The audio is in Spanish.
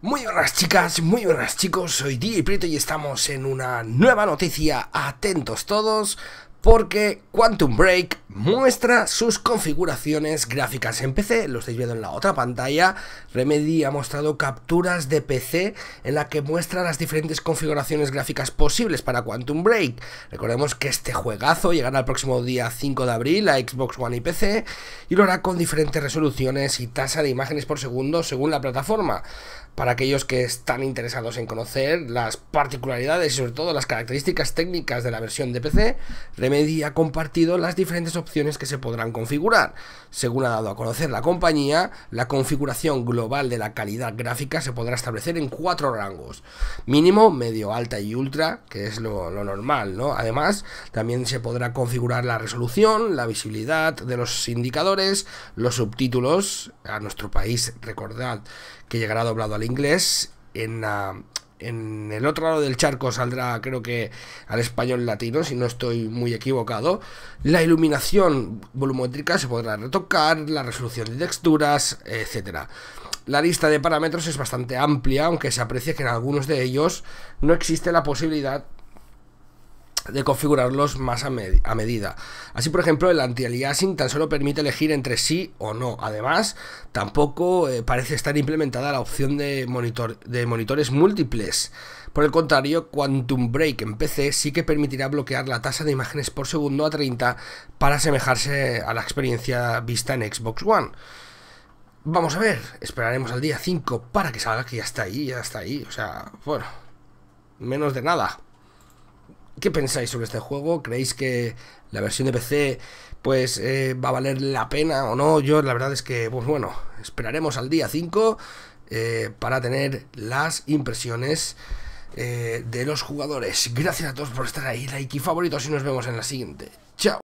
Muy buenas chicas, muy buenas chicos, soy DJ Prieto y estamos en una nueva noticia, atentos todos, porque Quantum Break muestra sus configuraciones gráficas en PC, lo estáis viendo en la otra pantalla, Remedy ha mostrado capturas de PC en la que muestra las diferentes configuraciones gráficas posibles para Quantum Break. Recordemos que este juegazo llegará el próximo día 5 de abril a Xbox One y PC y lo hará con diferentes resoluciones y tasa de imágenes por segundo según la plataforma. Para aquellos que están interesados en conocer las particularidades y sobre todo las características técnicas de la versión de PC, Remedy ha compartido las diferentes opciones que se podrán configurar. Según ha dado a conocer la compañía, la configuración global de la calidad gráfica se podrá establecer en cuatro rangos. Mínimo, medio, alta y ultra, que es lo, normal, ¿no? Además, también se podrá configurar la resolución, la visibilidad de los indicadores, los subtítulos. A nuestro país, recordad que llegará doblado al inglés en en el otro lado del charco saldrá, creo que al español latino, si no estoy muy equivocado. La iluminación volumétrica se podrá retocar, la resolución de texturas, etcétera. La lista de parámetros es bastante amplia, aunque se aprecia que en algunos de ellos no existe la posibilidad de configurarlos más a, medida. Así, por ejemplo, el anti-aliasing tan solo permite elegir entre sí o no. Además, tampoco eh, parece estar implementada la opción de, monitor de monitores múltiples. Por el contrario, Quantum Break en PC sí que permitirá bloquear la tasa de imágenes por segundo a 30 para asemejarse a la experiencia vista en Xbox One. Vamos a ver, esperaremos al día 5 para que salga, que ya está ahí, ya está ahí. O sea, bueno, menos de nada. ¿Qué pensáis sobre este juego? ¿Creéis que la versión de PC pues eh, va a valer la pena o no? Yo la verdad es que, pues bueno, esperaremos al día 5 eh, para tener las impresiones eh, de los jugadores. Gracias a todos por estar ahí, like y favoritos y nos vemos en la siguiente. Chao.